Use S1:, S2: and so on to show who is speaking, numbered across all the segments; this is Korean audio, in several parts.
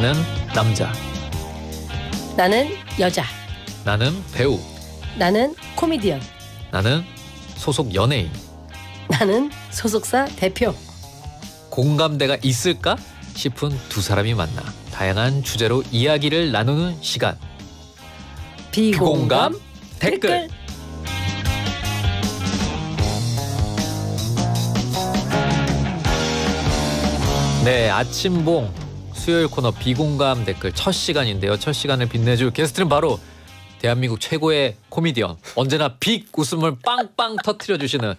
S1: 나는 남자.
S2: 나는 여자.
S1: 나는 배우.
S2: 나는 코미디언.
S1: 나는 소속 연예인.
S2: 나는 소속사 대표.
S1: 공감대가 있을까 싶은 두 사람이 만나 다양한 주제로 이야기를 나누는 시간. 비공감, 댓글. 댓글. 네, 아침봉 수요일 코너 비공감 댓글 첫 시간인데요. 첫 시간을 빛내줄 게스트는 바로 대한민국 최고의 코미디언 언제나 빅 웃음을 빵빵 터트려 주시는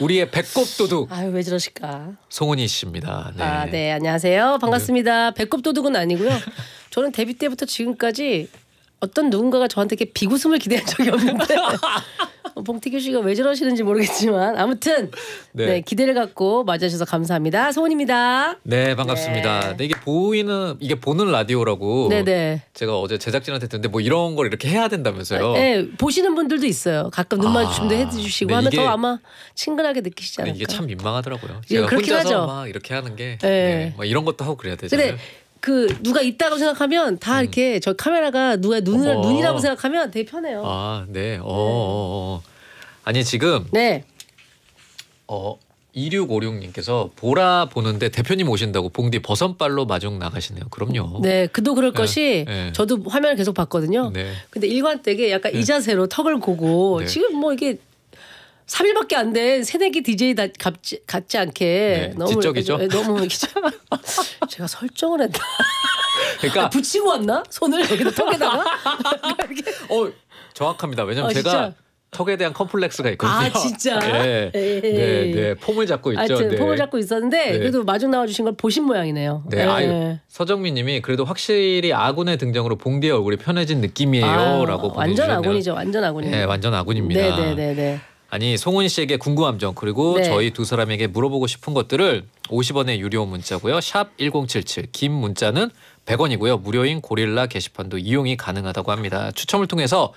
S1: 우리의 배꼽도둑.
S2: 아유 왜 저러실까?
S1: 송은희 씨입니다. 네.
S2: 아, 네 안녕하세요. 반갑습니다. 네. 배꼽도둑은 아니고요. 저는 데뷔 때부터 지금까지 어떤 누군가가 저한테 이렇게 비웃음을 기대한 적이 없는데 봉태규 씨가 왜 저러시는지 모르겠지만 아무튼 네. 네 기대를 갖고 맞아주셔서 감사합니다. 소원입니다.
S1: 네 반갑습니다. 네. 네. 이게 보이는 이게 보는 라디오라고 네네. 네. 제가 어제 제작진한테 듣는데 뭐 이런 걸 이렇게 해야 된다면서요? 아, 네
S2: 보시는 분들도 있어요. 가끔 눈 마주침도 아, 해주시고 네, 하면 이게, 더 아마 친근하게 느끼시지 않을까?
S1: 이게 참 민망하더라고요. 예, 제가 혼자서 하죠. 막 이렇게 하는 게 네. 네 막 이런 것도 하고 그래야 되잖아요.
S2: 그 누가 있다고 생각하면 다 음. 이렇게 저 카메라가 누가 눈을 어 눈이라고 생각하면 되게 편해요.
S1: 아, 네. 어. 네. 어, 어, 어. 아니 지금 네. 어 2656님께서 보라 보는데 대표님 오신다고 봉디 버선발로 마중 나가시네요. 그럼요.
S2: 네, 그도 그럴 네, 것이 네. 저도 화면을 계속 봤거든요. 네. 근데 일관되게 약간 예. 이 자세로 턱을 고고 네. 지금 뭐 이게 3일밖에 안 된 새내기 DJ 다 같지, 같지 않게 네, 너무 지적이죠. 네, 너무 제가 설정을 했나? 그러니까 아, 붙이고 왔나? 손을 여기다 턱에다가.
S1: 어, 정확합니다. 왜냐면 아, 제가 진짜? 턱에 대한 컴플렉스가 있거든요. 아 진짜. 네. 네, 네, 폼을 잡고 있죠. 네. 폼을 잡고
S2: 있었는데 네. 그래도 마중 나와주신 걸 보신 모양이네요. 네, 예. 아유,
S1: 서정민님이 그래도 확실히 아군의 등장으로 봉디의 얼굴이 편해진 느낌이에요라고 아, 보 완전 아군이죠,
S2: 완전 아군이에요. 네,
S1: 완전 아군입니다. 네, 네, 네. 네. 아니 송은 씨에게 궁금함 점 그리고 네. 저희 두 사람에게 물어보고 싶은 것들을 50원의 유료 문자고요. 샵 1077. 긴 문자는 100원이고요. 무료인 고릴라 게시판도 이용이 가능하다고 합니다. 추첨을 통해서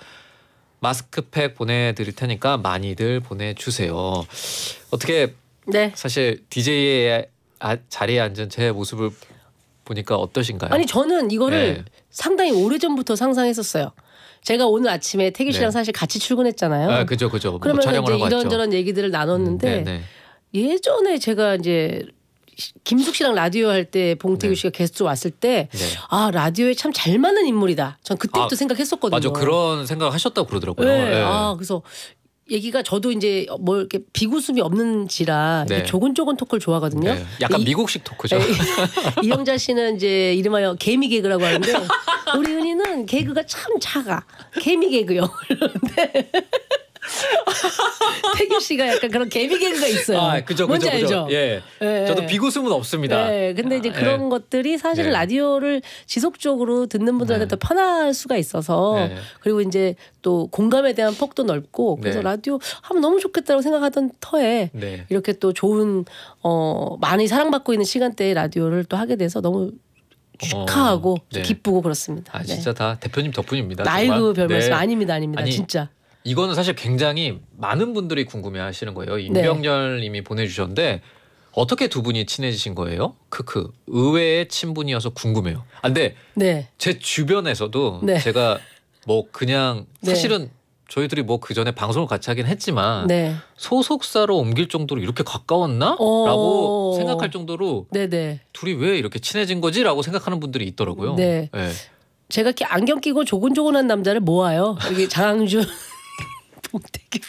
S1: 마스크팩 보내드릴 테니까 많이들 보내주세요. 어떻게 네. 사실 DJ의 아, 자리에 앉은 제 모습을 보니까 어떠신가요? 아니
S2: 저는 이거를 네. 상당히 오래전부터 상상했었어요. 제가 오늘 아침에 태기 씨랑 네. 사실 같이 출근했잖아요. 아, 그죠,
S1: 그죠. 그러면 뭐 이제 이런저런 얘기들을
S2: 나눴는데 음, 네, 네. 예전에 제가 이제 김숙 씨랑 라디오 할 때 봉태규 네. 씨가 게스트 왔을 때아 네. 라디오에 참 잘 맞는 인물이다. 전 그때부터 아, 생각했었거든요. 맞아
S1: 그런 생각 하셨다고 그러더라고요. 네. 네. 아
S2: 그래서 얘기가 저도 이제 뭐 이렇게 비구슴이 없는지라 네. 조근조근 토크를 좋아하거든요. 네. 약간
S1: 이, 미국식 토크죠. 네.
S2: 이영자 씨는 이제 이름하여 개미 개그라고 하는데 우리 은희는 개그가 참 작아. 개미 개그요. 그런데 태규 씨가 약간 그런 개미개그가 있어요. 아, 그죠, 뭔지 그죠, 알죠? 그죠. 예.
S1: 예. 예. 저도 비구슴은 없습니다. 예.
S2: 근데 이제 아, 그런 예. 것들이 사실 예. 라디오를 지속적으로 듣는 분들한테 네. 더 편할 수가 있어서 네. 그리고 이제 또 공감에 대한 폭도 넓고 그래서 네. 라디오 하면 너무 좋겠다고 생각하던 터에 이렇게 또 좋은 어 많이 사랑받고 있는 시간대에 라디오를 또 하게 돼서 너무
S1: 축하하고 어, 네. 기쁘고
S2: 그렇습니다. 아 진짜
S1: 네. 다 대표님 덕분입니다. 아이고 별 말씀 네. 아닙니다, 아닙니다, 아니, 진짜. 이거는 사실 굉장히 많은 분들이 궁금해하시는 거예요. 네. 임병렬님이 보내주셨는데 어떻게 두 분이 친해지신 거예요? 크크 의외의 친분이어서 궁금해요. 안데 아, 네. 제 주변에서도 네. 제가 뭐 그냥 네. 사실은 저희들이 뭐 그 전에 방송을 같이 하긴 했지만 네. 소속사로 옮길 정도로 이렇게 가까웠나라고 생각할 정도로 네네. 네. 둘이 왜 이렇게 친해진 거지라고 생각하는 분들이 있더라고요. 네. 네.
S2: 제가 안경 끼고 조곤조곤한 남자를 모아요. 여기 장항준 동태교.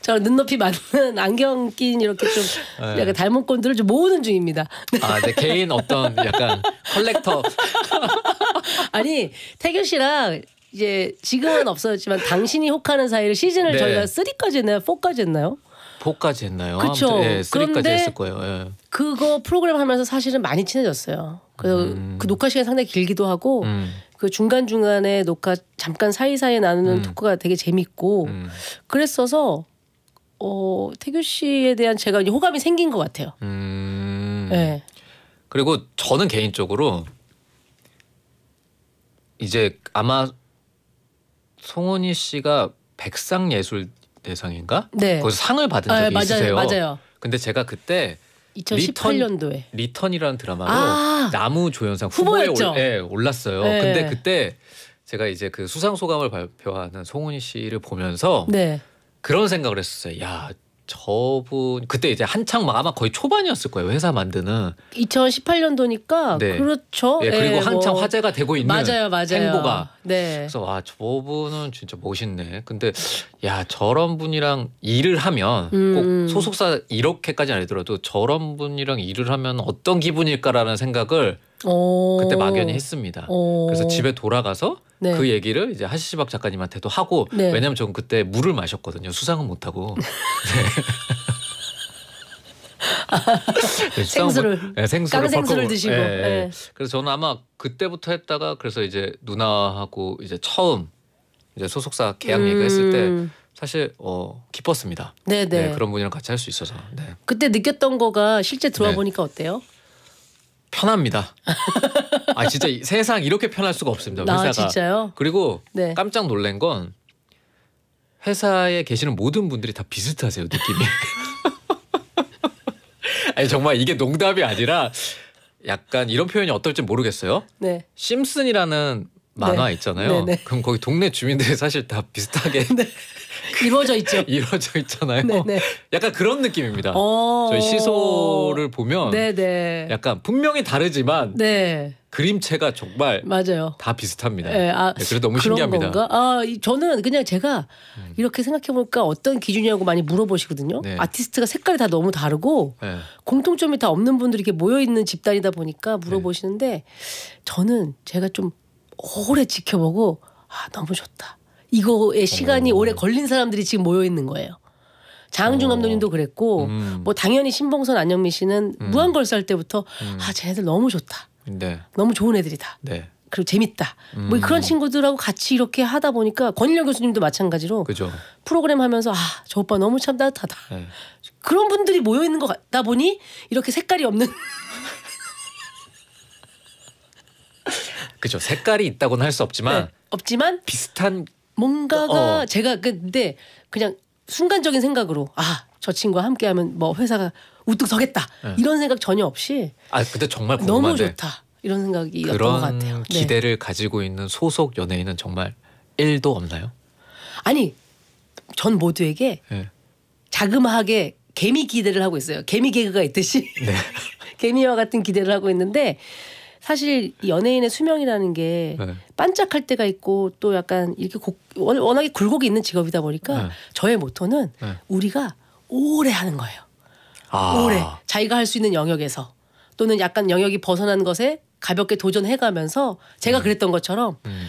S2: 저 눈높이 맞는 안경 낀 이렇게 좀 네. 약간 닮은꼰들을 좀 모으는 중입니다. 아, 네 개인 어떤 약간 컬렉터. 아니 태교 씨랑 이제 지금은 없어졌지만 당신이 혹하는 사이를 시즌을 네. 저희가 3까지 했나요? 4까지 했나요? 4까지 했나요?
S1: 그렇죠. 예, 3까지 했을 거예요. 예.
S2: 그거 프로그램 하면서 사실은 많이 친해졌어요. 그래서 음. 그 녹화 시간 상당히 길기도 하고 음. 그 중간 중간에 녹화 잠깐 사이사이에 나누는 음. 토크가 되게 재밌고 음. 그랬어서 어 태규 씨에 대한 제가 호감이 생긴 것 같아요. 음.
S1: 네. 그리고 저는 개인적으로 이제 아마 송은희 씨가 백상 예술 대상인가? 네. 거기서 상을 받은 아, 적이 아, 맞아요, 있으세요. 맞아요. 근데 제가 그때
S2: 2018년도에
S1: 리턴, 이라는 드라마로 아 나무 조연상 후보에 후보였 올, 예, 올랐어요. 네. 근데 그때 제가 이제 그 수상 소감을 발표하는 송은희 씨를 보면서 네. 그런 생각을 했었어요. 야 저분 그때 이제 한창 막 아마 거의 초반이었을 거예요 회사 만드는
S2: 2018년도니까 네. 그렇죠. 예, 그리고 예, 뭐 한창 뭐. 화제가 되고 있는 맞아요, 맞아요. 행보가. 네. 그래서
S1: 와 저분은 진짜 멋있네. 근데 야 저런 분이랑 일을 하면 음. 꼭 소속사 이렇게까지 아니더라도 저런 분이랑 일을 하면 어떤 기분일까라는 생각을
S2: 오. 그때 막연히 했습니다. 오. 그래서 집에
S1: 돌아가서 네. 그 얘기를 이제 하시시박 작가님한테도 하고 네. 왜냐면 하 저는 그때 물을 마셨거든요. 수상은 네. 못 하고. 네, 생수를 네, 생수를, 생수를 드시고. 예, 예. 그래서 저는 아마 그때부터 했다가 그래서 이제 누나하고 이제 처음 이제 소속사 계약 음... 얘기했을 때 사실 어 기뻤습니다.
S2: 네네. 네. 네, 그런
S1: 분이랑 같이 할 수 있어서. 네.
S2: 그때 느꼈던 거가 실제 들어와 보니까 어때요?
S1: 편합니다. 아 진짜 세상 이렇게 편할 수가 없습니다. 아, 회사가. 아, 진짜요? 그리고 네. 깜짝 놀란 건 회사에 계시는 모든 분들이 다 비슷하세요 느낌이. 아니 정말 이게 농담이 아니라 약간 이런 표현이 어떨지 모르겠어요. 네. 심슨이라는 만화 네. 있잖아요. 네네. 네. 그럼 거기 동네 주민들이 사실 다 비슷하게 네. 이루어져 있죠. 이루어져 있잖아요. 네네. 네. 약간 그런 느낌입니다. 어. 저희 시소를 보면 네네. 네. 약간 분명히 다르지만 네. 그림체가 정말 맞아요. 다 비슷합니다. 네, 아, 네, 그래서 너무 신기합니다. 건가?
S2: 아, 저는 그냥 제가 음. 이렇게 생각해 보까 어떤 기준이라고 많이 물어보시거든요. 네. 아티스트가 색깔이 다 너무 다르고 공통점이 다 없는 분들이 이렇게 모여 있는 집단이다 보니까 물어보시는데 저는 제가 좀 오래 지켜보고 아 너무 좋다. 이거에 시간이 오. 어. 오래 걸린 사람들이 지금 모여 있는 거예요. 장항준 감독님도 어. 그랬고 음. 뭐 당연히 신봉선 안영미 씨는 음. 무한걸살 때부터 음. 아 쟤네들 너무 좋다. 네. 너무 좋은 애들이다. 네. 그리고 재밌다. 뭐 음. 그런 친구들하고 같이 이렇게 하다 보니까 권일영 교수님도 마찬가지로 그죠. 프로그램 하면서 아 저 오빠 너무 참 따뜻하다. 네. 그런 분들이 모여 있는 것 같다 보니 이렇게 색깔이 없는
S1: 그죠. 렇 색깔이 있다고는 할 수 없지만 네.
S2: 없지만 비슷한 뭔가가 어. 어. 제가 그, 근데 그냥 순간적인 생각으로 아 저 친구와 함께하면 뭐 회사가 우뚝 서겠다 네. 이런 생각 전혀 없이
S1: 아 근데 정말 궁금하네. 너무 좋다
S2: 이런 생각이 그런 것 같아요.
S1: 네. 기대를 네. 가지고 있는 소속 연예인은 정말 1도 없나요?
S2: 아니 전 모두에게 네. 자그마하게 개미 기대를 하고 있어요. 개미 개그가 있듯이 네. 개미와 같은 기대를 하고 있는데 사실 연예인의 수명이라는 게 네. 반짝할 때가 있고 또 약간 이렇게 곡, 워낙에 굴곡이 있는 직업이다 보니까 네. 저의 모토는 네. 우리가 오래 하는 거예요. 아. 오래 자기가 할 수 있는 영역에서 또는 약간 영역이 벗어난 것에 가볍게 도전해가면서 제가 음. 그랬던 것처럼 음.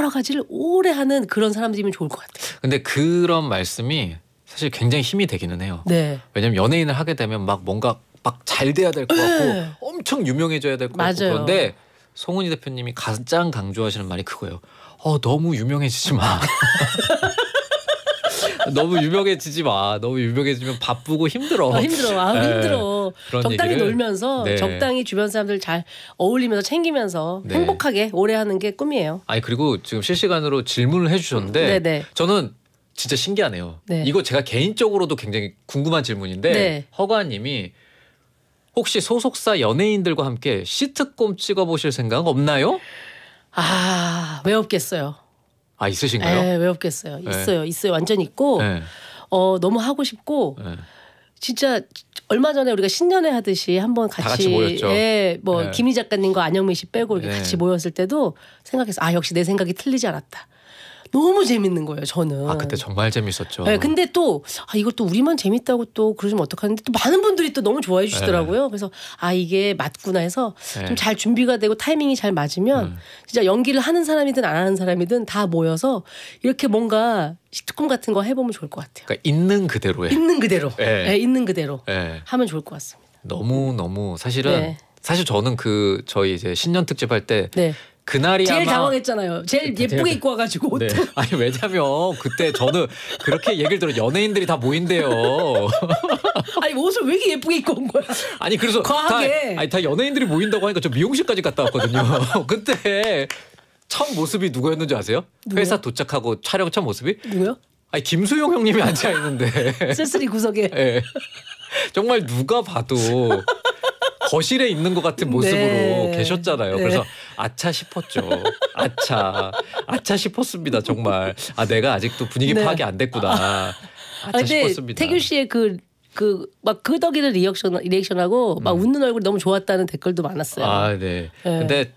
S2: 여러 가지를 오래 하는 그런 사람들이면 좋을 것 같아요.
S1: 근데 그런 말씀이 사실 굉장히 힘이 되기는 해요. 네. 왜냐면 하 연예인을 하게 되면 막 뭔가 막잘 돼야 될 것 같고 네. 엄청 유명해져야 될 것 같고 그런데 송은이 대표님이 가장 강조하시는 말이 그거예요. 어 너무 유명해지지 마. 너무 유명해지지 마. 너무 유명해지면 바쁘고 힘들어. 어, 힘들어. 아, 네. 힘들어. 적당히 얘기를? 놀면서 네. 적당히
S2: 주변 사람들 잘 어울리면서 챙기면서 네. 행복하게 오래 하는 게 꿈이에요.
S1: 아니 그리고 지금 실시간으로 질문을 해주셨는데 네, 네. 저는 진짜 신기하네요. 이거 제가 개인적으로도 굉장히 궁금한 질문인데 허가님이 혹시 소속사 연예인들과 함께 시트콤 찍어보실 생각 없나요?
S2: 아, 왜 없겠어요.
S1: 아, 있으신가요? 네,
S2: 왜 없겠어요. 예. 있어요, 있어요. 완전 있고, 예. 어, 너무 하고 싶고, 진짜 얼마 전에 우리가 신년회 하듯이 한번 같이, 같이 모 예, 뭐 예. 김희 작가님과 안영민 씨 빼고 이렇게 예. 같이 모였을 때도 생각해서 아 역시 내 생각이 틀리지 않았다. 너무 재밌는 거예요. 저는. 아 그때 정말
S1: 재밌었죠. 네,
S2: 근데 또 아, 이걸 또 우리만 재밌다고 또 그러시면 어떡하는데 또 많은 분들이 또 너무 좋아해 주시더라고요. 네. 그래서 아 이게 맞구나 해서 네. 좀잘 준비가 되고 타이밍이 잘 맞으면 음. 진짜 연기를 하는 사람이든 안 하는 사람이든 다 모여서 이렇게 뭔가 시트콤 같은 거 해보면 좋을 것 같아요.
S1: 그러니까 있는 그대로에 있는 그대로, 네. 네,
S2: 있는 그대로 네. 하면 좋을 것 같습니다.
S1: 너무 너무 사실은 네. 사실 저는 그 저희 이제 신년 특집 할때 네. 그날이 제일 아마...
S2: 당황했잖아요. 제일 예쁘게 입고 와가지고 네.
S1: 아니 왜냐면 그때 저는 그렇게 얘기를 들어 연예인들이 다 모인대요.
S2: 아니 옷을 왜 이렇게 예쁘게 입고 온 거야? 아니 그래서 과하게 다,
S1: 아니 다 연예인들이 모인다고 하니까 저 미용실까지 갔다 왔거든요. 그때 첫 모습이 누구였는지 아세요? 누구야? 회사 도착하고 촬영 첫 모습이 누구요? 아니 김수용 형님이 앉아 있는데 쓸쓸히 구석에. 네. 정말 누가 봐도 거실에 있는 것 같은 모습으로 네. 계셨잖아요. 네. 그래서 아차 싶었죠. 아차, 아차 싶었습니다. 정말 아 내가 아직도 분위기 네. 파악이 안 됐구나. 아,
S2: 아차 아, 싶었습니다. 태균 씨의 그 그 막 그덕이는 리액션 리액션하고 막 음. 웃는 얼굴 너무 좋았다는 댓글도 많았어요. 아
S1: 네. 네. 근데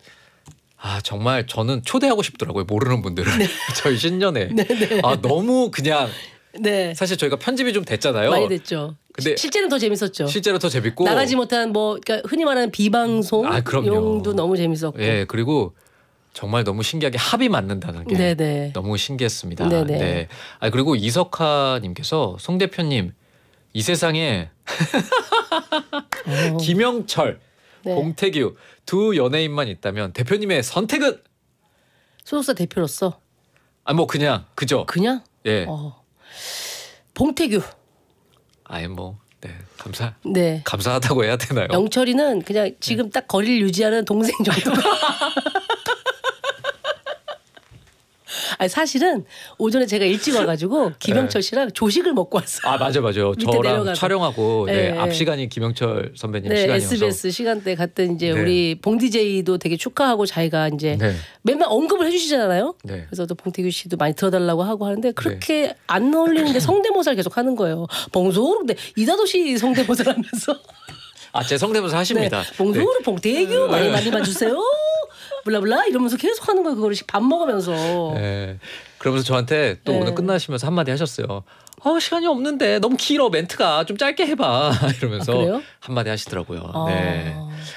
S1: 아 정말 저는 초대하고 싶더라고요 모르는 분들을 네. 저희 신년에 네, 네. 아 너무 그냥 네. 사실 저희가 편집이 좀 됐잖아요. 많이 됐죠. 근데 실제는 더 재밌었죠. 실제로 더 재밌고 나가지
S2: 못한 뭐 그러니까 흔히 말하는 비방송 아, 용도 너무 재밌었고. 예,
S1: 그리고 정말 너무 신기하게 합이 맞는다는 게 네네. 너무 신기했습니다. 네네. 네. 아 그리고 이석하 님께서 송 대표님 이 세상에 어. 김영철, 네. 봉태규 두 연예인만 있다면 대표님의 선택은
S2: 소속사 대표로서
S1: 아 뭐 그냥 그죠. 그냥 예.
S2: 어. 봉태규.
S1: 아예 뭐. 네, 감사. 네. 감사하다고 해야 되나요?
S2: 영철이는 그냥 지금 네. 딱 거리를 유지하는 동생 정도. 아니 사실은 오전에 제가 일찍 와가지고 김영철
S1: 네. 씨랑 조식을 먹고 왔어요. 아 맞아 맞아. 저랑 내려가서. 촬영하고 네, 네. 앞 네. 시간이 김영철 선배님 네, 시간이어서 SBS
S2: 시간대 갔던 이제 네. 우리 봉디제이도 되게 축하하고 자기가 이제 네. 맨날 언급을 해주시잖아요. 네. 그래서 또 봉태규 씨도 많이 들어달라고 하고 하는데 그렇게 안 어울리는데 성대모사를 계속 하는 거예요. 봉소로 근데 이다도 시 성대모사를 하면서.
S1: 아, 제 성대모사 하십니다. 네. 봉소로
S2: 봉태규 많이 많이 봐주세요. 블라블라 이러면서 계속 하는 거예요 그거를 밥 먹으면서.
S1: 네. 그러면서 저한테 또 네. 오늘 끝나시면서 한마디 하셨어요.
S2: 어, 시간이 없는데 너무 길어 멘트가 좀 짧게 해봐
S1: 이러면서 아, 한마디 하시더라고요. 아. 네.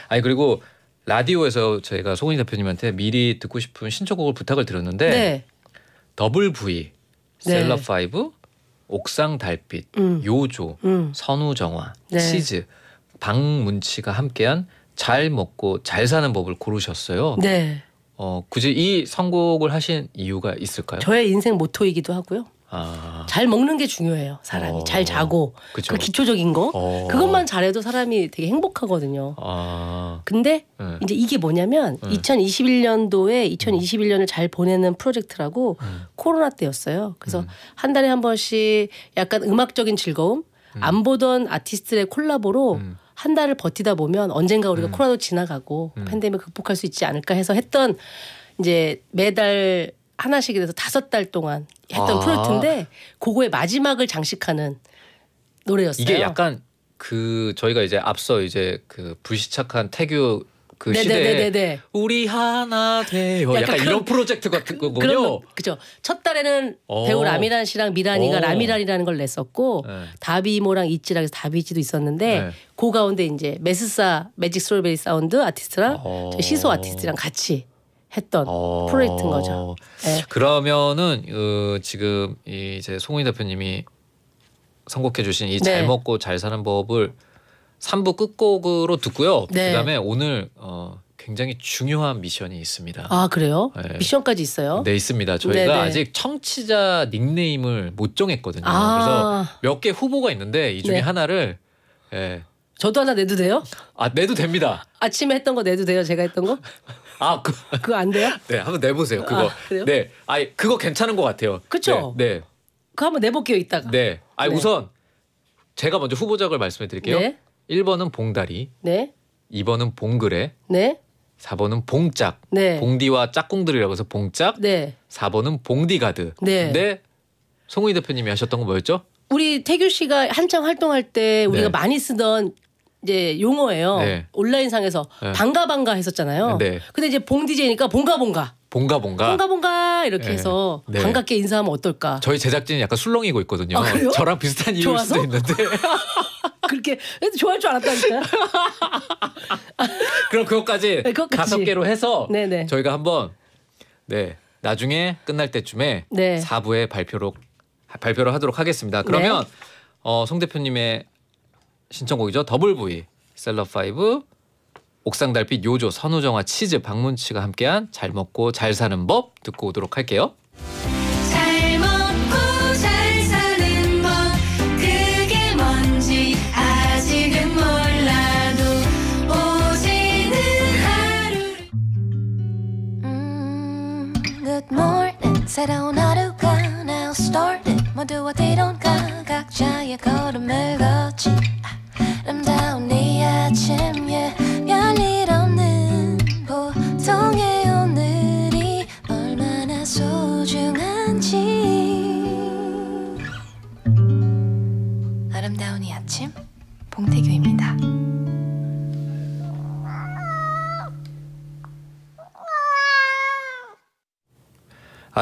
S1: 아니 그리고 라디오에서 저희가 송은이 대표님한테 미리 듣고 싶은 신청곡을 부탁을 드렸는데 네. 더블 V, 네. 셀러 파이브, 옥상 달빛, 음. 요조, 음. 선우 정화, 네. 치즈, 박문치가 함께한 잘 먹고 잘 사는 법을 고르셨어요. 네. 어, 굳이 이 선곡을 하신 이유가 있을까요? 저의
S2: 인생 모토이기도 하고요. 아. 잘 먹는 게 중요해요. 사람이 어. 잘 자고 그쵸. 그 기초적인 거 어. 그것만 잘해도 사람이 되게 행복하거든요. 아. 근데 네. 이제 이게 뭐냐면 네. 2021년도에 2021년을 잘 보내는 프로젝트라고 음. 코로나 때였어요. 그래서 음. 한 달에 한 번씩 약간 음악적인 즐거움 음. 안 보던 아티스트의 콜라보로. 음. 한 달을 버티다 보면 언젠가 우리가 음. 코로나도 지나가고 음. 팬데믹 극복할 수 있지 않을까 해서 했던 이제 매달 하나씩 이서 다섯 달 동안
S1: 했던 아. 프로젝트인데
S2: 그거의 마지막을 장식하는 노래였어요. 이게 약간
S1: 그 저희가 이제 앞서 이제 그 불시착한 태규 그 네, 네, 시대 에
S2: 네, 우리 하나 돼요. 약간, 약간 그런, 이런
S1: 프로젝트 같은 거군요.
S2: 그죠첫 달에는 오. 어. 배우 라미란 씨랑 미란이가 오. 어. 라미란이라는 걸 냈었고 네. 다비모랑 이치랑 해서 다비지도 있었는데 네. 그 가운데 이제 메스사 매직 스트로베리 사운드 아티스트랑 오. 어. 시소 아티스트랑 같이 했던 프로젝트인 거죠.
S1: 네. 그러면은 어, 지금 이제 송은희 대표님이 선곡해 주신 이 잘 먹고 잘 사는 법을 3부 끝곡으로 듣고요. 네. 그다음에 오늘 어 굉장히 중요한 미션이 있습니다. 아 그래요?
S2: 네. 미션까지 있어요? 네
S1: 있습니다. 저희가 네네. 아직
S2: 청취자
S1: 닉네임을 못 정했거든요. 아 그래서 몇 개 후보가 있는데 이 중에 네. 하나를 예.
S2: 저도 하나 내도 돼요?
S1: 아 내도 됩니다.
S2: 아침에 했던 거 내도 돼요? 제가 했던 거?
S1: 아 그, 그거 안 돼요? 네 한번 내보세요. 그거 아, 그래요? 네, 아 그거 괜찮은 것 같아요. 그렇죠. 네, 네.
S2: 그 한번 내볼게요 이따가.
S1: 네, 아 네. 우선 제가 먼저 후보작을 말씀해 드릴게요. 네. 1번은 봉다리. 네. 2번은 봉그레. 네. 4번은 봉짝. 네. 봉디와 짝꿍들이라고 해서 봉짝. 네. 4번은 봉디가드. 네. 네. 송우희 대표님이 하셨던 거 뭐였죠?
S2: 우리 태규 씨가 한창 활동할 때 우리가 네. 많이 쓰던 이제 용어예요. 네. 온라인상에서 네. 방가방가 했었잖아요. 네. 근데 이제 봉디제니까 봉가 봉가.
S1: 뭔가 뭔가 뭔가 뭔가 이렇게 네. 해서 네. 반갑게
S2: 인사하면 어떨까? 저희
S1: 제작진이 약간 술렁이고 있거든요. 아, 저랑 비슷한 이유일 좋아서? 수도
S2: 있는데. 그렇게 좋아할 줄 알았다니까요.
S1: 그럼 그것까지 네, 다섯 개로 해서 네네. 네. 저희가 한번 네 나중에 끝날 때쯤에 네. 4부에 발표로 발표를 하도록 하겠습니다. 그러면 네. 어, 송 대표님의 신청곡이죠. 더블 V 셀러 5 옥상달빛 요조 선우정화 치즈 방문치가 함께한 잘 먹고 잘 사는 법 듣고 오도록 할게요.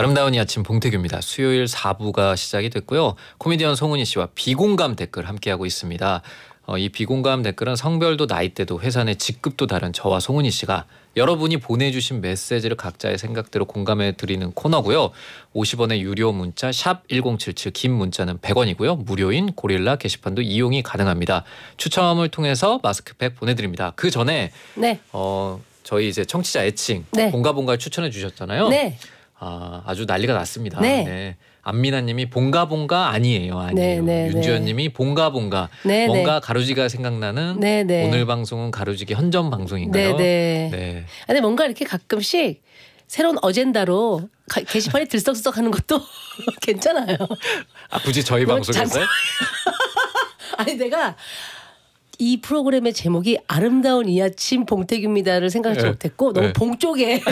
S1: 아름다운 이 아침 봉태규입니다. 수요일 4부가 시작이 됐고요. 코미디언 송은희 씨와 비공감 댓글 함께하고 있습니다. 어, 이 비공감 댓글은 성별도 나이대도 회사내 직급도 다른 저와 송은희 씨가 여러분이 보내주신 메시지를 각자의 생각대로 공감해 드리는 코너고요. 50원의 유료 문자 샵 1077 긴 문자는 100원이고요. 무료인 고릴라 게시판도 이용이 가능합니다. 추첨을 통해서 마스크팩 보내드립니다. 그 전에 네. 어, 저희 이제 청취자 애칭 네. 본가본가 를 추천해 주셨잖아요. 네. 아, 아주 난리가 났습니다. 네. 네. 안미나님이 봉가 봉가 아니에요 아니에요.
S2: 네, 네, 네. 윤주현님이
S1: 봉가 봉가 네, 네. 뭔가 가루지가 생각나는 오늘 방송은 가루지기 헌정 방송인가요? 네. 네.
S2: 아, 근데 뭔가 이렇게 가끔씩 새로운 어젠다로 가, 게시판에 들썩들썩하는 것도 괜찮아요.
S1: 아 굳이 저희 방송에서?
S2: 아니 내가 이 프로그램의 제목이 아름다운 이 아침 봉태규입니다를 생각하지 못했고 너무 봉 쪽에.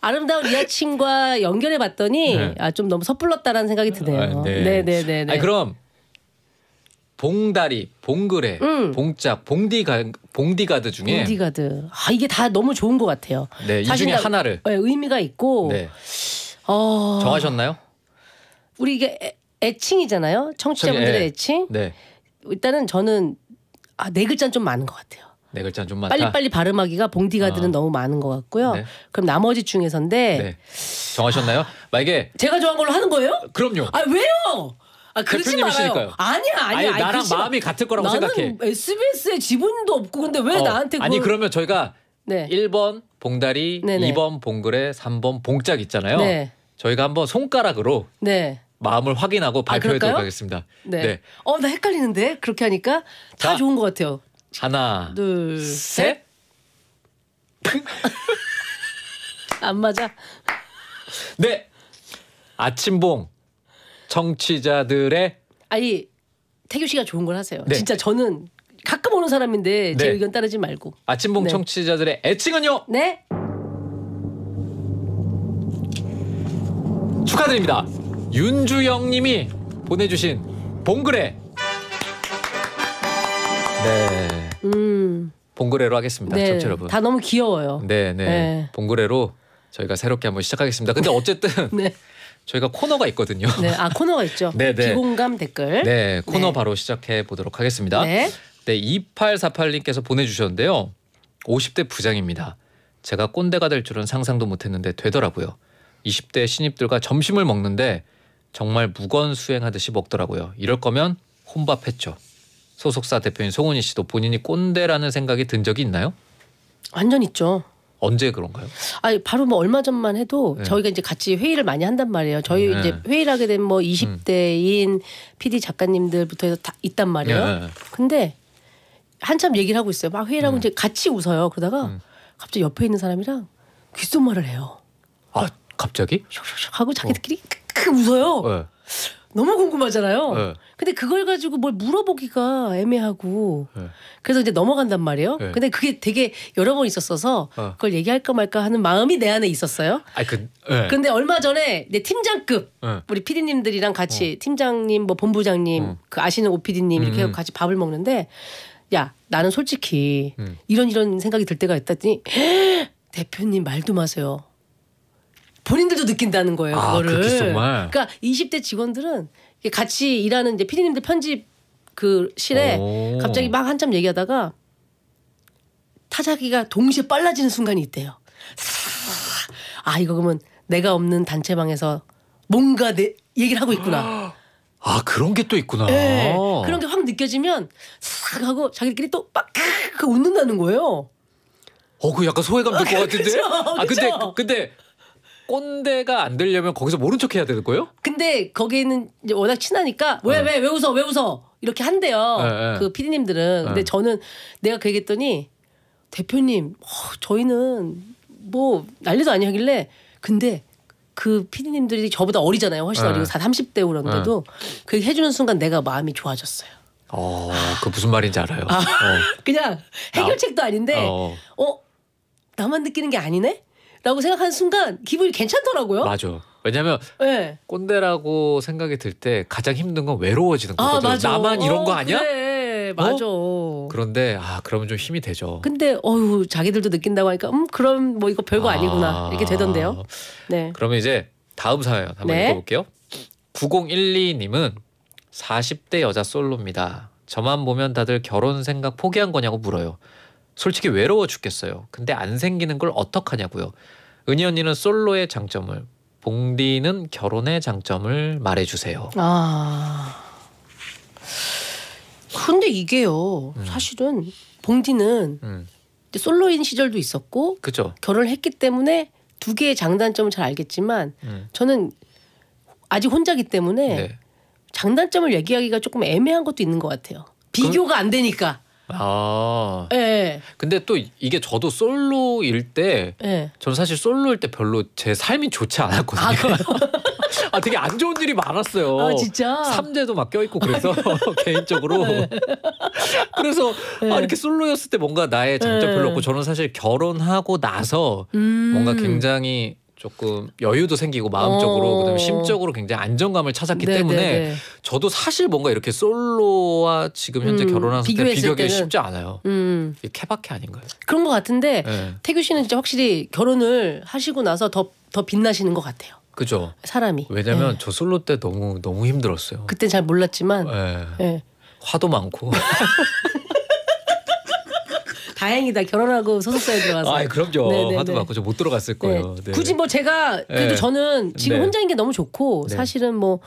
S2: 아름다운 이 아침과 연결해 봤더니 네. 아, 좀 너무 섣불렀다라는 생각이 드네요. 아, 네, 네, 네. 네. 그럼 봉다리,
S1: 봉그레, 음. 봉짝, 봉디가 봉디가드 중에
S2: 봉디가드. 아 이게 다 너무 좋은 것 같아요. 네, 이 중에 하나를 네, 의미가 있고 네. 어... 정하셨나요? 우리 이게 애, 애칭이잖아요. 청취자분들의 예. 애칭. 네. 일단은 저는 아, 네 글자는 좀 많은 것 같아요.
S1: 네 글자 좀 많다. 빨리빨리
S2: 발음하기가 봉디가드는 아. 너무 많은 것 같고요. 네. 그럼 나머지 중에서인데 네.
S1: 정하셨나요? 만약에 아, 제가 좋
S2: 정한 걸로 하는 거예요? 그럼요. 아 왜요? 아, 그러지 대표님이시니까요. 말아요. 아니야, 아니야. 아니, 나랑 그러지 마. 음이 같을 거라고 나는 생각해. SBS에 지분도 없고 근데 왜 어, 나한테 그걸... 아니 그러면 저희가 네. 1번
S1: 봉다리, 네네. 2번 봉글레 3번 봉짝 있잖아요. 네. 저희가 한번 손가락으로 네. 마음을 확인하고 아, 발표해도록 아, 하겠습니다. 네. 네.
S2: 어, 나 헷갈리는데 그렇게 하니까 다 자, 좋은 것 같아요. 하나, 둘, 셋. 안 맞아.
S1: 네. 아침봉 청취자들의
S2: 아니 태규 씨가 좋은 걸 하세요. 네. 진짜 저는 가끔 오는 사람인데 제 네. 의견 따르지 말고.
S1: 아침봉 네. 청취자들의 애칭은요? 네. 축하드립니다. 윤주영님이 보내주신 봉그레 네.
S2: 음.
S1: 봉그레로 하겠습니다. 네. 청취 여러분. 다
S2: 너무 귀여워요.
S1: 네, 네. 네. 봉그레로 저희가 새롭게 한번 시작하겠습니다. 근데 어쨌든 네. 저희가 코너가 있거든요. 네, 아
S2: 코너가 있죠. 네, 네. 비공감 댓글. 네,
S1: 네. 코너 네. 바로 시작해 보도록 하겠습니다. 네. 네, 2848님께서 보내주셨는데요. 50대 부장입니다. 제가 꼰대가 될 줄은 상상도 못했는데 되더라고요. 20대 신입들과 점심을 먹는데 정말 무건수행하듯이 먹더라고요. 이럴 거면 혼밥했죠. 소속사 대표인 송은희 씨도 본인이 꼰대라는 생각이 든 적이 있나요?
S2: 완전 있죠.
S1: 언제 그런가요?
S2: 아니 바로 뭐 얼마 전만 해도 네. 저희가 이제 같이 회의를 많이 한단 말이에요. 저희 음, 네. 이제 회의를 하게 된 뭐 20대인 음. PD 작가님들부터 해서 다 있단 말이에요. 네, 네, 네. 근데 한참 얘기를 하고 있어요. 막 회의를 하고 음. 이제 같이 웃어요. 그러다가 음. 갑자기 옆에 있는 사람이랑 귓속말을 해요.
S1: 아 갑자기?
S2: 하고 자기들끼리 어. 크크 웃어요. 네. 너무 궁금하잖아요. 네. 근데 그걸 가지고 뭘 물어보기가 애매하고 네. 그래서 이제 넘어간단 말이에요. 네. 근데 그게 되게 여러 번 있었어서 어. 그걸 얘기할까 말까 하는 마음이 내 안에 있었어요.
S1: 아 그, 네. 근데
S2: 얼마 전에 내 팀장급 네. 우리 피디님들이랑 같이 어. 팀장님 뭐 본부장님 어. 그 아시는 오피디님 이렇게 음. 같이 밥을 먹는데 야 나는 솔직히 음. 이런 이런 생각이 들 때가 있다더니 대표님 말도 마세요. 본인들도 느낀다는 거예요. 아, 그거를. 정말. 그러니까 20대 직원들은 같이 일하는 이제 피디님들 편집 그 실에 갑자기 막 한참 얘기하다가 타자기가 동시에 빨라지는 순간이 있대요. 아 이거 그러면 내가 없는 단체방에서 뭔가 내 얘기를 하고 있구나.
S1: 아 그런 게 또 있구나. 네, 그런 게
S2: 확 느껴지면 싹 하고 자기들끼리 또빡 웃는다는 거예요. 어, 그 약간 소외감 들것 같은데? 그쵸, 그쵸? 아, 근데,
S1: 근데 꼰대가 안 되려면 거기서 모른 척 해야 되는 거예요?
S2: 근데 거기는 이제 워낙 친하니까 왜 왜왜 네. 웃어 왜 웃어 이렇게 한대요. 네, 네. 그 피디님들은 근데 네. 저는 내가 그 얘기했더니 대표님 어, 저희는 뭐 난리도 아니하길래 근데 그 피디님들이 저보다 어리잖아요. 훨씬 네. 어리고 다 30대 그런데도 그 해주는 순간 내가 마음이 좋아졌어요.
S1: 어, 그 무슨 말인지 알아요. 아,
S2: 어. 그냥 해결책도 아닌데, 어. 어. 나만 느끼는 게 아니네? 라고 생각한 순간 기분이 괜찮더라고요.
S1: 맞아. 왜냐면 네. 꼰대라고 생각이 들 때 가장 힘든 건 외로워지는 아, 거거든. 맞아. 나만 이런 어, 거 아니야?
S2: 그래. 어? 맞아.
S1: 그런데 아 그러면 좀 힘이 되죠.
S2: 근데 어유 자기들도 느낀다고 하니까 음 그럼 뭐 이거 별거 아, 아니구나 이렇게 되던데요. 네.
S1: 그러면 이제 다음 사연 한번 네. 읽어볼게요. 9012님은 40대 여자 솔로입니다. 저만 보면 다들 결혼 생각 포기한 거냐고 물어요. 솔직히 외로워 죽겠어요. 근데 안 생기는 걸 어떡하냐고요. 은희 언니는 솔로의 장점을, 봉디는 결혼의 장점을 말해주세요.
S2: 아. 근데 이게요, 음. 사실은 봉디는 음. 솔로인 시절도 있었고, 그쵸. 결혼을 했기 때문에 두 개의 장단점을 잘 알겠지만, 음. 저는 아직 혼자기 때문에 네. 장단점을 얘기하기가 조금 애매한 것도 있는 것 같아요. 비교가 안 되니까.
S1: 아. 네. 근데 또 이게 저도 솔로일 때, 네. 저는 사실 솔로일 때 별로 제 삶이 좋지 않았거든요. 아, 아 되게 안 좋은 일이 많았어요. 아, 진짜? 삼재도 막 껴있고 아, 그래서 개인적으로. 네. 그래서 네. 아, 이렇게 솔로였을 때 뭔가 나의 장점 네. 별로 없고 저는 사실 결혼하고 나서 음. 뭔가 굉장히 조금 여유도 생기고 마음적으로 어. 그다음에 심적으로 굉장히 안정감을 찾았기 네네네. 네, 때문에 네. 저도 사실 뭔가 이렇게 솔로와 지금 현재 음, 결혼한 상태 비교하기 때는. 쉽지 않아요.
S2: 음. 이게 케바케 아닌가요? 그런 것 같은데 네. 태규 씨는 진짜 확실히 결혼을 하시고 나서 더 더 빛나시는 것 같아요. 그죠. 사람이.
S1: 왜냐면 네. 저 솔로 때 너무 너무 힘들었어요.
S2: 그때 잘 몰랐지만. 네. 네. 화도 많고. 다행이다 결혼하고 소속사에 들어가서. 아 그럼요. 네네네. 네, 화도 받고 네.
S1: 저못 들어갔을 네. 거예요. 네. 굳이
S2: 뭐 제가 그래도 저는 지금 혼자인 게 너무 좋고 사실은 뭐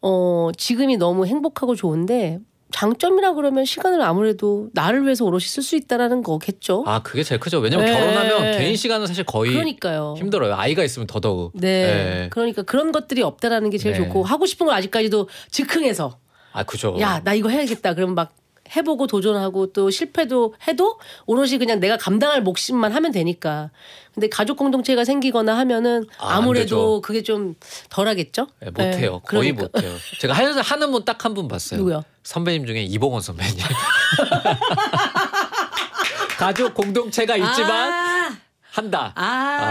S2: 어, 지금이 너무 행복하고 좋은데 장점이라 그러면 시간을 아무래도 나를 위해서 오롯이 쓸 수 있다라는 거겠죠.
S1: 아 그게 제일 크죠. 왜냐면 네. 결혼하면 개인 시간은 사실 거의 그러니까요. 힘들어요. 아이가 있으면 더더욱. 네. 네.
S2: 그러니까 그런 것들이 없다라는 게 제일 네. 좋고 하고 싶은 걸 아직까지도 즉흥해서. 아 그죠. 야 나 이거 해야겠다. 그러면 막 해보고 도전하고 또 실패도 해도 오롯이 그냥 내가 감당할 몫만 하면 되니까. 근데 가족 공동체가 생기거나 하면은 아, 무래도 그게 좀 덜하겠죠? 예, 네, 못해요. 거의 그러니까.
S1: 못해요. 제가 하여 하는 분 딱 한 분 봤어요. 누구요? 선배님 중에 이봉원 선배님. 가족 공동체가 있지만
S2: 아 한다. 아,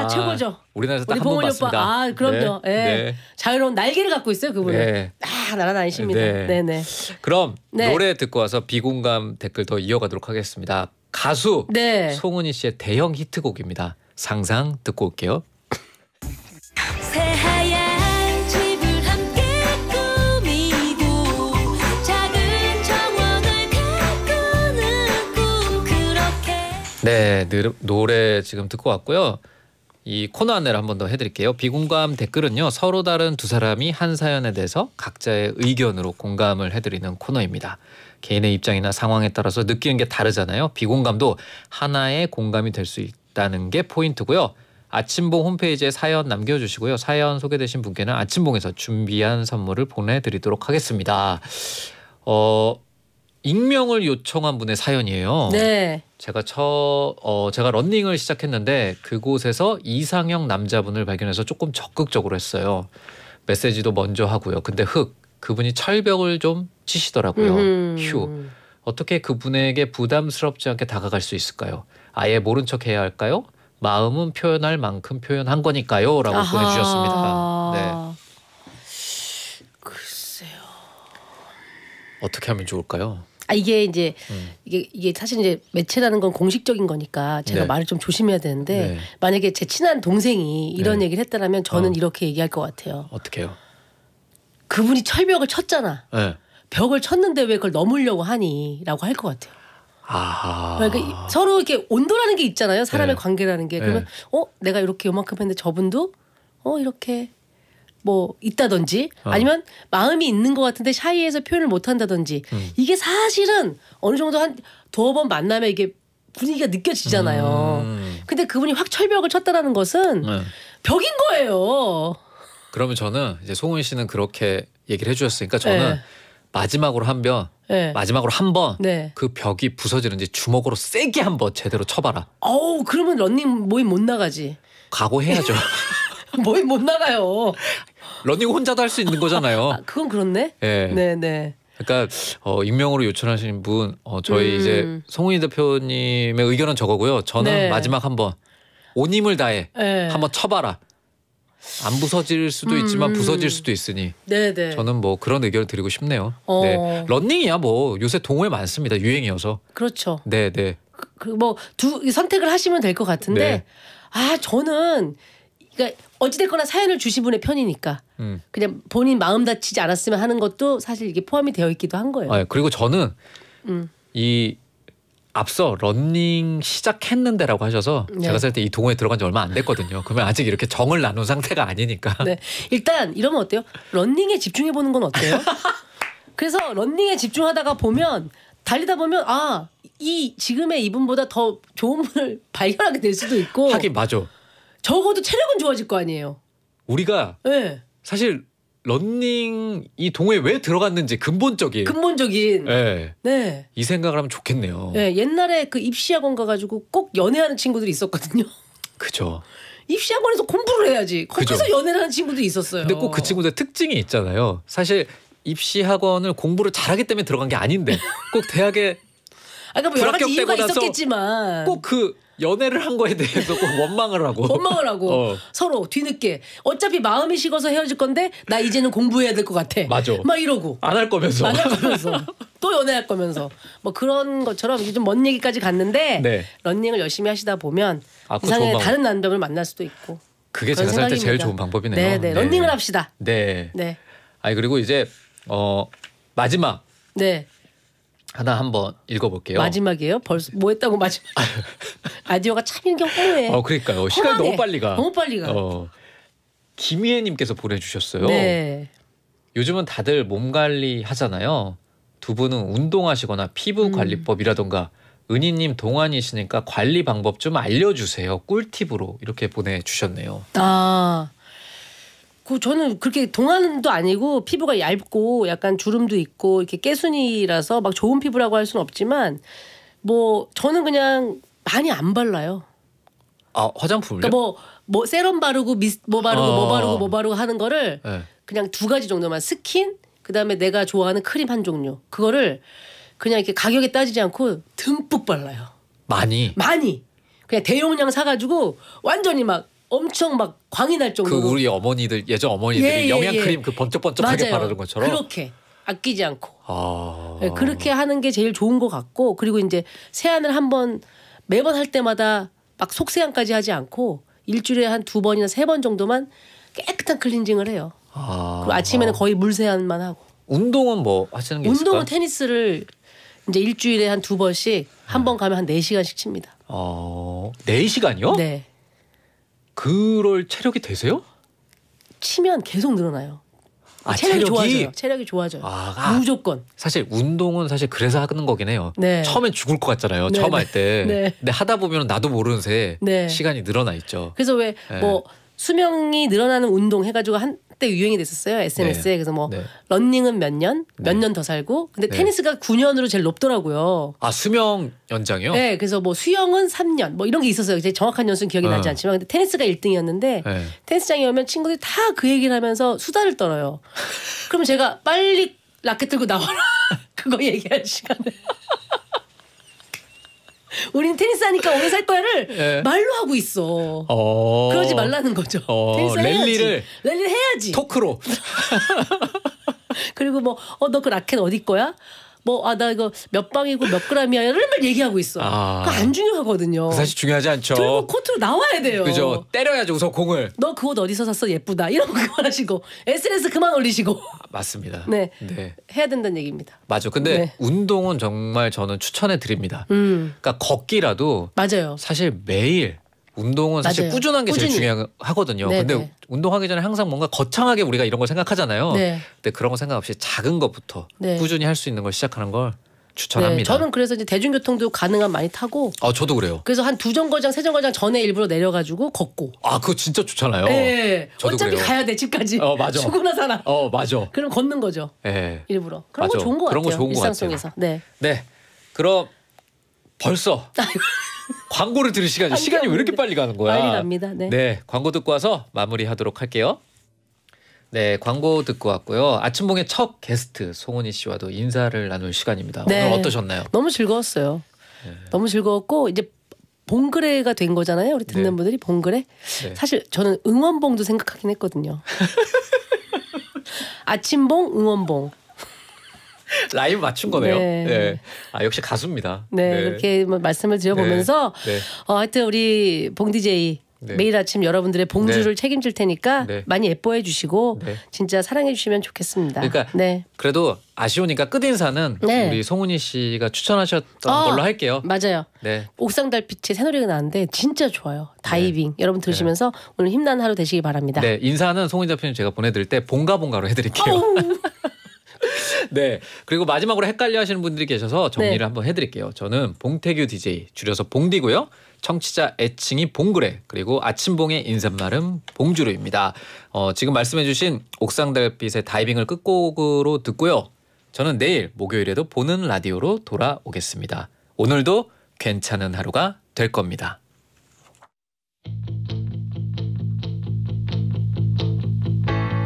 S2: 아, 최고죠. 우리나라에서 우리 딱한번 봤습니다. 아 그럼요. 네. 예. 네. 자유로운 날개를 갖고 있어요 그분은. 네. 아 날아다니십니다. 네. 네, 네.
S1: 그럼 네. 노래 듣고 와서 비공감 댓글 더 이어가도록 하겠습니다. 가수 네. 송은이 씨의 대형 히트곡입니다. 상상 듣고 올게요. 네, 노래 지금 듣고 왔고요. 이 코너 안내를 한 번 더 해드릴게요. 비공감 댓글은요. 서로 다른 두 사람이 한 사연에 대해서 각자의 의견으로 공감을 해드리는 코너입니다. 개인의 입장이나 상황에 따라서 느끼는 게 다르잖아요. 비공감도 하나의 공감이 될 수 있다는 게 포인트고요. 아침봉 홈페이지에 사연 남겨주시고요. 사연 소개되신 분께는 아침봉에서 준비한 선물을 보내드리도록 하겠습니다. 어, 익명을 요청한 분의 사연이에요. 네. 제가 처, 어, 제가 런닝을 시작했는데 그곳에서 이상형 남자분을 발견해서 조금 적극적으로 했어요. 메시지도 먼저 하고요. 근데 흑 그분이 철벽을 좀 치시더라고요. 음. 휴 어떻게 그분에게 부담스럽지 않게 다가갈 수 있을까요? 아예 모른 척 해야 할까요? 마음은 표현할 만큼 표현한 거니까요라고 아하. 보내주셨습니다.
S2: 네.
S1: 글쎄요. 어떻게 하면 좋을까요?
S2: 아 이게 이제 음. 이게 이게 사실 이제 매체라는 건 공식적인 거니까 제가 네. 말을 좀 조심해야 되는데 네. 만약에 제 친한 동생이 이런 네. 얘기를 했다라면 저는 어. 이렇게 얘기할 것 같아요. 어떻게요? 그분이 철벽을 쳤잖아. 네. 벽을 쳤는데 왜 그걸 넘으려고 하니?라고 할 것 같아요.
S1: 아.
S2: 그러니까 서로 이렇게 온도라는 게 있잖아요. 사람의 네. 관계라는 게 네. 그러면 어 내가 이렇게 요만큼 했는데 저분도 어 이렇게 뭐 있다든지 어. 아니면 마음이 있는 것 같은데 샤이해서 표현을 못 한다든지 음. 이게 사실은 어느 정도 한 두어 번 만나면 이게 분위기가 느껴지잖아요. 음. 근데 그분이 확 철벽을 쳤다라는 것은 네. 벽인 거예요.
S1: 그러면 저는 이제 송은 씨는 그렇게 얘기를 해주셨으니까 저는 네. 마지막으로 한 번, 네. 마지막으로 한 번그 네. 벽이 부서지는지 주먹으로 세게 한 번 제대로 쳐봐라.
S2: 어우 그러면 런닝 모임 못 나가지. 각오해야죠. 뭐에 못 나가요. 러닝 혼자도
S1: 할 수 있는 거잖아요. 아,
S2: 그건 그렇네. 예. 네, 네.
S1: 그러니까 어, 익명으로 요청하신 분 어, 저희 음. 이제 송은희 대표님의 의견은 저거고요. 저는 네. 마지막 한 번 온힘을 다해 네. 한번 쳐봐라. 안 부서질 수도 있지만 음. 부서질 수도 있으니
S2: 네네. 저는
S1: 뭐 그런 의견을 드리고 싶네요. 어. 네. 런닝이야 뭐 요새 동호회 많습니다. 유행이어서. 그렇죠. 네, 네. 그,
S2: 그 뭐두 선택을 하시면 될 것 같은데 네. 아 저는 그러니까 어찌됐거나 사연을 주신 분의 편이니까 음. 그냥 본인 마음 다치지 않았으면 하는 것도 사실 이게 포함이 되어 있기도 한 거예요. 아,
S1: 예. 그리고 저는 음. 이 앞서 런닝 시작했는데라고 하셔서 네. 제가 봤을 때이
S2: 동호회 들어간 지 얼마 안 됐거든요. 그러면 아직 이렇게 정을 나눈 상태가 아니니까. 네. 일단 이러면 어때요? 런닝에 집중해 보는 건 어때요? 그래서 런닝에 집중하다가 보면 달리다 보면 아 이 지금의 이분보다 더 좋은 분을 발견하게 될 수도 있고 하긴 맞아 적어도 체력은 좋아질 거 아니에요. 우리가 네. 사실
S1: 런닝 이 동호회 왜 들어갔는지 근본적인
S2: 근본적인 예. 네.
S1: 네. 생각을 하면 좋겠네요.
S2: 네, 옛날에 그 입시학원 가가지고 꼭 연애하는 친구들이 있었거든요. 그죠. 입시학원에서 공부를 해야지. 거기서 그죠. 연애를 하는 친구들이 있었어요. 근데 꼭 그
S1: 친구들 특징이 있잖아요. 사실 입시학원을 공부를 잘하기 때문에 들어간 게 아닌데 꼭 대학에
S2: 아까 그러니까 뭐 여러 가지 이유가 있었겠지만
S1: 꼭그 연애를 한 거에 대해서 꼭 원망을 하고 원망을 하고 어.
S2: 서로 뒤늦게 어차피 마음이 식어서 헤어질 건데 나 이제는 공부해야 될 것 같아. 맞아. 막 이러고 안 할 거면서 안 할 거면서 또 연애할 거면서 뭐 그런 것처럼 이게 좀 먼 얘기까지 갔는데 네. 런닝을 열심히 하시다 보면 아, 이상의 다른 남자을 만날 수도 있고 그게 제가 살 때 제일 좋은 방법이네요. 네, 네. 런닝을 네. 합시다. 네. 네.
S1: 아니 그리고 이제 어 마지막 네. 하나 한번 읽어볼게요.
S2: 마지막이에요? 벌써 뭐 했다고 마지막? 아디오가 참 일경 허해 어, 그러니까요. 시간 너무 빨리 가. 너무 빨리 가.
S1: 어, 김희애님께서 보내주셨어요. 네. 요즘은 다들 몸 관리 하잖아요. 두 분은 운동하시거나 피부 음. 관리법이라던가 음. 은희님 동안이시니까 관리 방법 좀 알려주세요. 꿀팁으로 이렇게 보내주셨네요.
S2: 아그 저는 그렇게 동안도 아니고 피부가 얇고 약간 주름도 있고 이렇게 깨순이라서 막 좋은 피부라고 할 수는 없지만 뭐 저는 그냥 많이 안 발라요.
S1: 아화장품을 그러니까
S2: 뭐, 뭐 세럼 바르고 미스 뭐 바르고 뭐 아. 뭐 바르고 뭐 바르고 하는 거를 네. 그냥 두 가지 정도만 스킨 그다음에 내가 좋아하는 크림 한 종류 그거를 그냥 이렇게 가격에 따지지 않고 듬뿍 발라요. 많이 많이 그냥 대용량 사가지고 완전히 막 엄청 막 광이 날 그 정도로 그 우리
S1: 어머니들 예전 어머니들이 예, 예 영양 예. 크림 그
S2: 번쩍번쩍하게 바르는 것처럼 그렇게 아끼지 않고 아... 네, 그렇게 하는 게 제일 좋은 것 같고 그리고 이제 세안을 한 번 매번 할 때마다 막 속세안까지 하지 않고 일주일에 한 두 번이나 세 번 정도만 깨끗한 클렌징을 해요. 아... 그리고 아침에는 거의 물 세안만 하고 운동은 뭐 하시는 게 운동은 있을까 테니스를 이제 일주일에 한 두 번씩 한번 네. 가면 한4시간씩 칩니다.
S1: 어, 4시간이요? 네. 네. 그럴 체력이 되세요?
S2: 치면 계속 늘어나요.
S1: 아, 체력이, 체력이, 좋아져요.
S2: 체력이 좋아져요. 아, 아,
S1: 무조건. 사실 운동은 사실 그래서 하는 거긴 해요. 네. 처음엔 죽을 것 같잖아요. 네, 처음 네, 할 때. 네. 근데 하다 보면 나도 모르는 새 네. 시간이 늘어나 있죠. 그래서
S2: 왜뭐 네. 뭐 수명이 늘어나는 운동 해가지고 한 그때 유행이 됐었어요 SNS에 네. 그래서 뭐 네. 런닝은 몇 년, 네. 몇년 더 살고 근데 테니스가 9년으로 제일 높더라고요. 아 수명 연장이요? 네, 그래서 뭐 수영은 3년 뭐 이런 게 있었어요. 제 정확한 연수는 기억이 어. 나지 않지만 근데 테니스가 1등이었는데 테니스장에 오면 친구들이 다 그 얘기를 하면서 수다를 떨어요. 그럼 제가 빨리 라켓 들고 나와라 그거 얘기할 시간을 우린 테니스 하니까 오래 살 거야를 예. 말로 하고 있어.
S1: 어... 그러지 말라는 거죠. 어... 테니스 랠리를 해야지.
S2: 랠리를 해야지. 토크로. 그리고 뭐어너 그 라켓 어디 거야? 뭐아나 이거 몇 방이고 몇 그램이야를 막 얘기하고 있어. 아. 그거 안 중요하거든요. 그 사실
S1: 중요하지 않죠. 결국 코트로
S2: 나와야 돼요. 그죠. 때려야죠. 우선 공을. 너 그 옷 어디서 샀어? 예쁘다. 이런 거그하시고 SNS 그만 올리시고. 아,
S1: 맞습니다. 네. 네.
S2: 해야 된다는 얘기입니다.
S1: 맞아. 근데 네. 운동은 정말 저는 추천해 드립니다. 음. 그러니까 걷기라도
S2: 맞아요. 사실
S1: 매일 운동은 사실 맞아요. 꾸준한 게 꾸준히. 제일 중요하거든요. 네 근데 네. 운동하기 전에 항상 뭔가 거창하게 우리가 이런 걸 생각하잖아요. 네. 근데 그런 거 생각 없이 작은 것부터 네. 꾸준히 할 수 있는 걸 시작하는 걸 추천합니다. 네, 저는
S2: 그래서 이제 대중교통도 가능한 많이 타고. 아 저도 그래요. 그래서 한 두 정거장 세 정거장 전에 일부러 내려가지고 걷고.
S1: 아 그거 진짜 좋잖아요. 네. 어차피 그래요. 가야 돼
S2: 집까지. 어 맞아. 죽으나 사나.
S1: 어 맞아.
S2: 그럼 걷는 거죠. 네. 일부러. 그런 맞아. 거 좋은 거 같아요. 거 좋은 거 같아요. 일상 속에서. 네.
S1: 네. 그럼 벌써. 광고를 들을 시간이 시간이 왜 이렇게 빨리 가는 거야? 빨리 갑니다. 네. 네, 광고 듣고 와서 마무리하도록 할게요. 네, 광고 듣고 왔고요. 아침봉의 첫 게스트 송은희 씨와도 인사를 나눌 시간입니다. 네. 오늘 어떠셨나요?
S2: 너무 즐거웠어요. 네. 너무 즐거웠고 이제 봉그레가 된 거잖아요. 우리 듣는 네. 분들이 봉그레. 네. 사실 저는 응원봉도 생각하긴 했거든요. 아침봉, 응원봉.
S1: 라임 맞춘 거네요. 네. 네. 아 역시 가수입니다. 네, 네. 그렇게 뭐
S2: 말씀을 네. 드려보면서 네. 어, 하여튼 우리 봉 DJ 네. 매일 아침 여러분들의 봉주를 네. 책임질 테니까 네. 많이 예뻐해 주시고 네. 진짜 사랑해 주시면 좋겠습니다. 그러니까
S1: 그래도 아쉬우니까 끝 인사는 우리 송은희 씨가 추천하셨던 어, 걸로 할게요. 맞아요.
S2: 옥상 달빛의 새노래가 나는데 왔 진짜 좋아요. 다이빙 여러분 들으시면서 오늘 힘난 하루 되시기 바랍니다. 네
S1: 인사는 송은희 대표님 제가 보내드릴 때 봉가 봉가로 해드릴게요. 네. 그리고 마지막으로 헷갈려 하시는 분들이 계셔서 정리를 네. 한번 해드릴게요. 저는 봉태규 DJ, 줄여서 봉디고요. 청취자 애칭이 봉그레, 그리고 아침봉의 인사말은 봉주루입니다. 어, 지금 말씀해주신 옥상달빛의 다이빙을 끝곡으로 듣고요. 저는 내일 목요일에도 보는 라디오로 돌아오겠습니다. 오늘도 괜찮은 하루가 될 겁니다.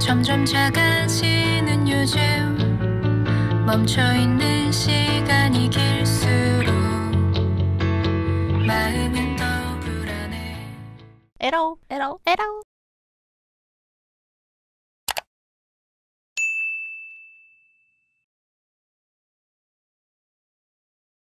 S2: 점점 작아지는 요즘 멈춰있는 시간이 길수록 마음은 더 불안해 에러 에러 에러